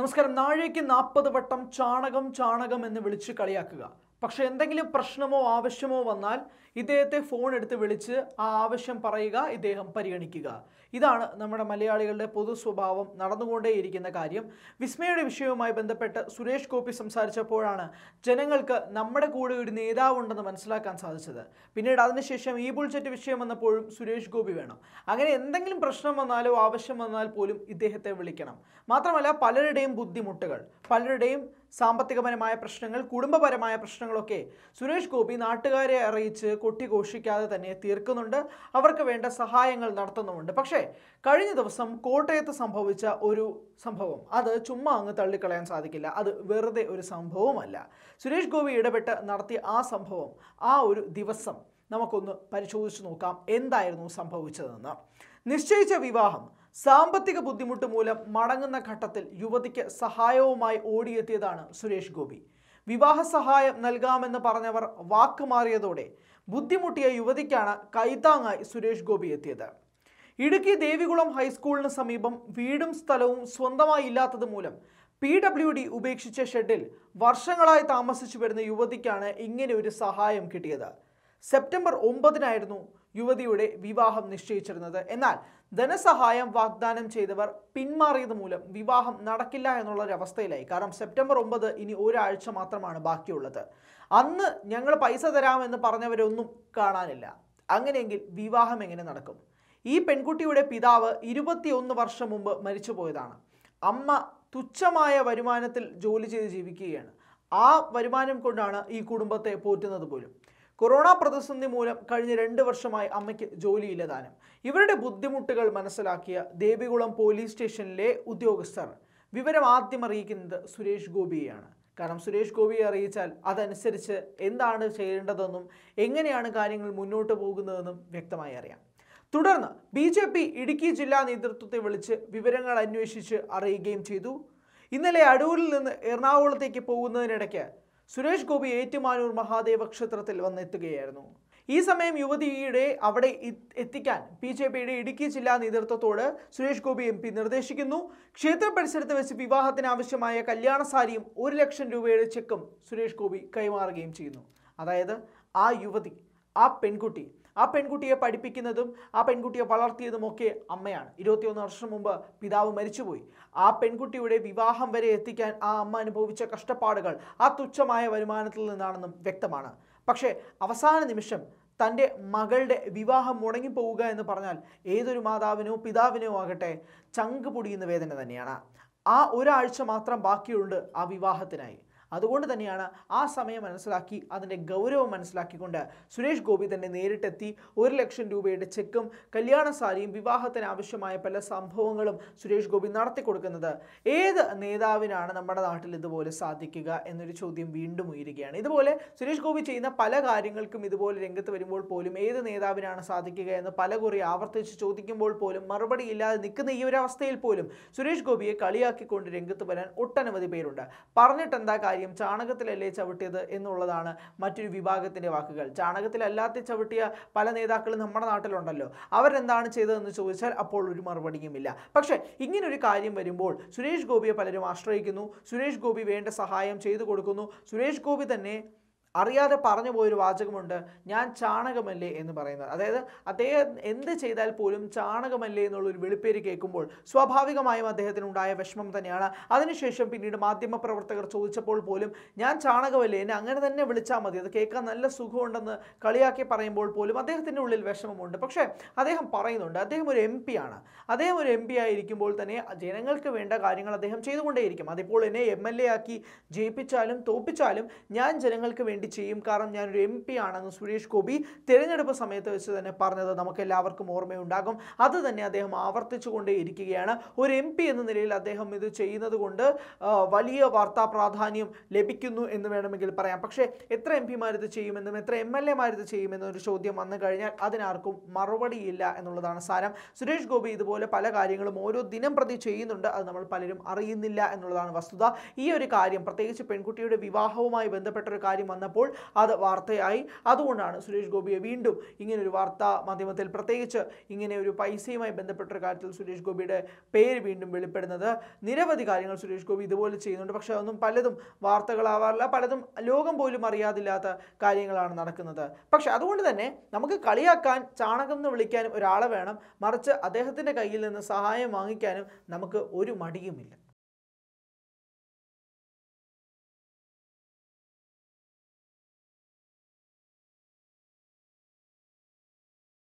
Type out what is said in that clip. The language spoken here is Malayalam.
നമസ്കാരം നാഴേക്ക് നാൽപ്പത് വട്ടം ചാണകം ചാണകം എന്ന് വിളിച്ച് കളിയാക്കുക പക്ഷേ എന്തെങ്കിലും പ്രശ്നമോ ആവശ്യമോ വന്നാൽ ഇദ്ദേഹത്തെ ഫോൺ എടുത്ത് വിളിച്ച് ആ ആവശ്യം പറയുക ഇദ്ദേഹം പരിഗണിക്കുക ഇതാണ് നമ്മുടെ മലയാളികളുടെ പൊതു സ്വഭാവം നടന്നുകൊണ്ടേയിരിക്കുന്ന കാര്യം വിസ്മയുടെ വിഷയവുമായി ബന്ധപ്പെട്ട് സുരേഷ് ഗോപി സംസാരിച്ചപ്പോഴാണ് ജനങ്ങൾക്ക് നമ്മുടെ കൂടെ ഒരു നേതാവുണ്ടെന്ന് മനസ്സിലാക്കാൻ സാധിച്ചത് പിന്നീട് അതിനുശേഷം ഈ ബുൾജറ്റ് വിഷയം വന്നപ്പോഴും സുരേഷ് ഗോപി വേണം അങ്ങനെ എന്തെങ്കിലും പ്രശ്നം വന്നാലോ ആവശ്യം വന്നാൽ പോലും ഇദ്ദേഹത്തെ വിളിക്കണം മാത്രമല്ല പലരുടെയും ബുദ്ധിമുട്ടുകൾ പലരുടെയും സാമ്പത്തികപരമായ പ്രശ്നങ്ങൾ കുടുംബപരമായ പ്രശ്നങ്ങളൊക്കെ സുരേഷ് ഗോപി നാട്ടുകാരെ അറിയിച്ച് കൊട്ടിഘോഷിക്കാതെ തന്നെ തീർക്കുന്നുണ്ട് അവർക്ക് വേണ്ട സഹായങ്ങൾ നടത്തുന്നുമുണ്ട് പക്ഷേ കഴിഞ്ഞ ദിവസം കോട്ടയത്ത് സംഭവിച്ച ഒരു സംഭവം അത് ചുമ്മാ അങ്ങ് തള്ളിക്കളയാൻ സാധിക്കില്ല അത് വെറുതെ ഒരു സംഭവമല്ല സുരേഷ് ഗോപി ഇടപെട്ട് നടത്തിയ ആ സംഭവം ആ ഒരു ദിവസം നമുക്കൊന്ന് പരിശോധിച്ച് നോക്കാം എന്തായിരുന്നു സംഭവിച്ചതെന്ന് നിശ്ചയിച്ച വിവാഹം സാമ്പത്തിക ബുദ്ധിമുട്ട് മൂലം മടങ്ങുന്ന ഘട്ടത്തിൽ യുവതിക്ക് സഹായവുമായി ഓടിയെത്തിയതാണ് സുരേഷ് ഗോപി വിവാഹ സഹായം നൽകാമെന്ന് പറഞ്ഞവർ വാക്ക് മാറിയതോടെ ബുദ്ധിമുട്ടിയ യുവതിക്കാണ് കൈത്താങ്ങായി സുരേഷ് ഗോപി എത്തിയത് ഇടുക്കി ദേവികുളം ഹൈസ്കൂളിന് സമീപം വീടും സ്ഥലവും സ്വന്തമായി ഇല്ലാത്തത് മൂലം പി ഡബ്ല്യു ഡി ഉപേക്ഷിച്ച ഷെഡിൽ വർഷങ്ങളായി താമസിച്ചു വരുന്ന യുവതിക്കാണ് ഇങ്ങനെ ഒരു സഹായം കിട്ടിയത് സെപ്റ്റംബർ ഒമ്പതിനായിരുന്നു യുവതിയുടെ വിവാഹം നിശ്ചയിച്ചിരുന്നത് എന്നാൽ ധനസഹായം വാഗ്ദാനം ചെയ്തവർ പിന്മാറിയത് മൂലം വിവാഹം നടക്കില്ല എന്നുള്ളൊരവസ്ഥയിലായി കാരണം സെപ്റ്റംബർ ഒമ്പത് ഇനി ഒരാഴ്ച മാത്രമാണ് ബാക്കിയുള്ളത് അന്ന് ഞങ്ങൾ പൈസ തരാമെന്ന് പറഞ്ഞവരൊന്നും കാണാനില്ല അങ്ങനെയെങ്കിൽ വിവാഹം എങ്ങനെ നടക്കും ഈ പെൺകുട്ടിയുടെ പിതാവ് ഇരുപത്തിയൊന്ന് വർഷം മുമ്പ് മരിച്ചുപോയതാണ് അമ്മ തുച്ഛമായ വരുമാനത്തിൽ ജോലി ചെയ്ത് ജീവിക്കുകയാണ് ആ വരുമാനം കൊണ്ടാണ് ഈ കുടുംബത്തെ പോറ്റുന്നത് പോലും കൊറോണ പ്രതിസന്ധി മൂലം കഴിഞ്ഞ രണ്ട് വർഷമായി അമ്മയ്ക്ക് ജോലിയില്ല താനും ഇവരുടെ ബുദ്ധിമുട്ടുകൾ മനസ്സിലാക്കിയ ദേവികുളം പോലീസ് സ്റ്റേഷനിലെ ഉദ്യോഗസ്ഥർ വിവരം ആദ്യം അറിയിക്കുന്നത് സുരേഷ് ഗോപിയെയാണ് കാരണം സുരേഷ് ഗോപിയെ അറിയിച്ചാൽ അതനുസരിച്ച് എന്താണ് ചെയ്യേണ്ടതെന്നും എങ്ങനെയാണ് കാര്യങ്ങൾ മുന്നോട്ട് പോകുന്നതെന്നും വ്യക്തമായി അറിയാം തുടർന്ന് ബി ജെ പി ഇടുക്കി ജില്ലാ നേതൃത്വത്തെ വിളിച്ച് വിവരങ്ങൾ അന്വേഷിച്ച് അറിയുകയും ചെയ്തു ഇന്നലെ അടൂരിൽ നിന്ന് എറണാകുളത്തേക്ക് പോകുന്നതിനിടയ്ക്ക് സുരേഷ് ഗോപി ഏറ്റുമാനൂർ മഹാദേവ ക്ഷേത്രത്തിൽ വന്നെത്തുകയായിരുന്നു ഈ സമയം യുവതിയുടെ അവിടെ എത്തിക്കാൻ പി ജെ പിയുടെ ഇടുക്കി ജില്ലാ നേതൃത്വത്തോട് സുരേഷ് ഗോപി എം പി നിർദ്ദേശിക്കുന്നു ക്ഷേത്ര പരിസരത്ത് വെച്ച് വിവാഹത്തിനാവശ്യമായ കല്യാണ സാരിയും ഒരു ലക്ഷം രൂപയുടെ ചെക്കും സുരേഷ് ഗോപി കൈമാറുകയും ചെയ്യുന്നു അതായത് ആ യുവതി ആ പെൺകുട്ടി ആ പെൺകുട്ടിയെ പഠിപ്പിക്കുന്നതും ആ പെൺകുട്ടിയെ വളർത്തിയതും ഒക്കെ അമ്മയാണ് ഇരുപത്തിയൊന്ന് വർഷം മുമ്പ് പിതാവ് മരിച്ചുപോയി ആ പെൺകുട്ടിയുടെ വിവാഹം വരെ എത്തിക്കാൻ ആ അമ്മ അനുഭവിച്ച കഷ്ടപ്പാടുകൾ ആ തുച്ഛമായ വരുമാനത്തിൽ നിന്നാണെന്നും വ്യക്തമാണ് പക്ഷേ അവസാന നിമിഷം തൻ്റെ മകളുടെ വിവാഹം മുടങ്ങിപ്പോവുക എന്ന് പറഞ്ഞാൽ ഏതൊരു മാതാവിനോ പിതാവിനോ ആകട്ടെ ചങ്ക് പൊടിയുന്ന വേദന തന്നെയാണ് ആ ഒരാഴ്ച മാത്രം ബാക്കിയുണ്ട് ആ വിവാഹത്തിനായി അതുകൊണ്ട് തന്നെയാണ് ആ സമയം മനസ്സിലാക്കി അതിൻ്റെ ഗൗരവം മനസ്സിലാക്കിക്കൊണ്ട് സുരേഷ് ഗോപി തന്നെ നേരിട്ടെത്തി ഒരു ലക്ഷം രൂപയുടെ ചെക്കും കല്യാണ സാരിയും വിവാഹത്തിന് ആവശ്യമായ പല സംഭവങ്ങളും സുരേഷ് ഗോപി നടത്തി കൊടുക്കുന്നത് ഏത് നേതാവിനാണ് നമ്മുടെ നാട്ടിൽ ഇതുപോലെ സാധിക്കുക എന്നൊരു ചോദ്യം വീണ്ടും ഉയരുകയാണ് ഇതുപോലെ സുരേഷ് ഗോപി ചെയ്യുന്ന പല കാര്യങ്ങൾക്കും ഇതുപോലെ രംഗത്ത് വരുമ്പോൾ പോലും ഏത് നേതാവിനാണ് സാധിക്കുക എന്ന് പല കുറി ആവർത്തിച്ച് ചോദിക്കുമ്പോൾ പോലും മറുപടി ഇല്ലാതെ നിൽക്കുന്ന ഈ ഒരു അവസ്ഥയിൽ പോലും സുരേഷ് ഗോപിയെ കളിയാക്കിക്കൊണ്ട് രംഗത്ത് വരാൻ ഒട്ടനവധി പേരുണ്ട് പറഞ്ഞിട്ടെന്താ കാര്യം കാര്യം ചാണകത്തിലല്ലേ ചവിട്ടിയത് എന്നുള്ളതാണ് മറ്റൊരു വിഭാഗത്തിൻ്റെ വാക്കുകൾ ചാണകത്തിലല്ലാത്ത ചവിട്ടിയ പല നേതാക്കളും നമ്മുടെ നാട്ടിലുണ്ടല്ലോ അവരെന്താണ് ചെയ്തതെന്ന് ചോദിച്ചാൽ അപ്പോൾ ഒരു മറുപടിയുമില്ല പക്ഷേ ഇങ്ങനൊരു കാര്യം വരുമ്പോൾ സുരേഷ് ഗോപിയെ പലരും ആശ്രയിക്കുന്നു സുരേഷ് ഗോപി വേണ്ട സഹായം ചെയ്തു കൊടുക്കുന്നു സുരേഷ് ഗോപി തന്നെ അറിയാതെ പറഞ്ഞു പോയൊരു വാചകമുണ്ട് ഞാൻ ചാണകമല്ലേ എന്ന് പറയുന്നത് അതായത് അദ്ദേഹം എന്ത് ചെയ്താൽ പോലും ചാണകമല്ലേ എന്നുള്ളൊരു വെളിപ്പേര് കേൾക്കുമ്പോൾ സ്വാഭാവികമായും അദ്ദേഹത്തിന് ഉണ്ടായ വിഷമം തന്നെയാണ് അതിനുശേഷം പിന്നീട് മാധ്യമപ്രവർത്തകർ ചോദിച്ചപ്പോൾ പോലും ഞാൻ ചാണകമല്ലേ എന്നെ അങ്ങനെ തന്നെ വിളിച്ചാൽ മതി അത് കേൾക്കാൻ നല്ല സുഖമുണ്ടെന്ന് കളിയാക്കി പറയുമ്പോൾ പോലും അദ്ദേഹത്തിൻ്റെ ഉള്ളിൽ വിഷമമുണ്ട് പക്ഷേ അദ്ദേഹം പറയുന്നുണ്ട് അദ്ദേഹം ഒരു എം ആണ് അദ്ദേഹം ഒരു എം ആയിരിക്കുമ്പോൾ തന്നെ ജനങ്ങൾക്ക് വേണ്ട കാര്യങ്ങൾ അദ്ദേഹം ചെയ്തുകൊണ്ടേയിരിക്കും അതിപ്പോൾ എന്നെ എം എൽ എ ആക്കി ജയിപ്പിച്ചാലും തോപ്പിച്ചാലും ഞാൻ ജനങ്ങൾക്ക് വേണ്ടി വേണ്ടി ചെയ്യും കാരണം ഞാനൊരു എം പി ആണെന്ന് സുരേഷ് ഗോപി തിരഞ്ഞെടുപ്പ് സമയത്ത് വെച്ച് തന്നെ പറഞ്ഞത് നമുക്ക് എല്ലാവർക്കും ഓർമ്മയുണ്ടാകും അത് തന്നെ അദ്ദേഹം ആവർത്തിച്ചുകൊണ്ടേ ഇരിക്കുകയാണ് ഒരു എം പി എന്ന നിലയിൽ അദ്ദേഹം ഇത് ചെയ്യുന്നത് കൊണ്ട് വലിയ വാർത്താ പ്രാധാന്യം ലഭിക്കുന്നു എന്ന് വേണമെങ്കിൽ പറയാം പക്ഷേ എത്ര എം പിമാർ ഇത് ചെയ്യുമെന്നും എത്ര എം എൽ എമാർ ഇത് ചെയ്യുമെന്നും ഒരു ചോദ്യം വന്നു കഴിഞ്ഞാൽ അതിനാർക്കും മറുപടിയില്ല എന്നുള്ളതാണ് സാരം സുരേഷ് ഗോപി ഇതുപോലെ പല കാര്യങ്ങളും ഓരോ ദിനം പ്രതി ചെയ്യുന്നുണ്ട് അത് നമ്മൾ പലരും അറിയുന്നില്ല എന്നുള്ളതാണ് വസ്തുത ഈ ഒരു കാര്യം പ്രത്യേകിച്ച് പെൺകുട്ടിയുടെ വിവാഹവുമായി ബന്ധപ്പെട്ട ഒരു കാര്യം വന്നപ്പോൾ വന്നപ്പോൾ അത് വാർത്തയായി അതുകൊണ്ടാണ് സുരേഷ് ഗോപിയെ വീണ്ടും ഒരു വാർത്താ മാധ്യമത്തിൽ പ്രത്യേകിച്ച് ഇങ്ങനെ ഒരു പൈസയുമായി ബന്ധപ്പെട്ട കാര്യത്തിൽ സുരേഷ് ഗോപിയുടെ പേര് വീണ്ടും വെളിപ്പെടുന്നത് നിരവധി കാര്യങ്ങൾ സുരേഷ് ഗോപി ഇതുപോലെ ചെയ്യുന്നുണ്ട് പക്ഷേ അതൊന്നും പലതും വാർത്തകളാവാറില്ല പലതും ലോകം പോലും അറിയാതില്ലാത്ത കാര്യങ്ങളാണ് നടക്കുന്നത് പക്ഷെ അതുകൊണ്ട് തന്നെ നമുക്ക് കളിയാക്കാൻ ചാണകം എന്ന് വിളിക്കാനും ഒരാളെ വേണം മറിച്ച് അദ്ദേഹത്തിൻ്റെ കയ്യിൽ നിന്ന് സഹായം വാങ്ങിക്കാനും നമുക്ക് ഒരു മടിയുമില്ല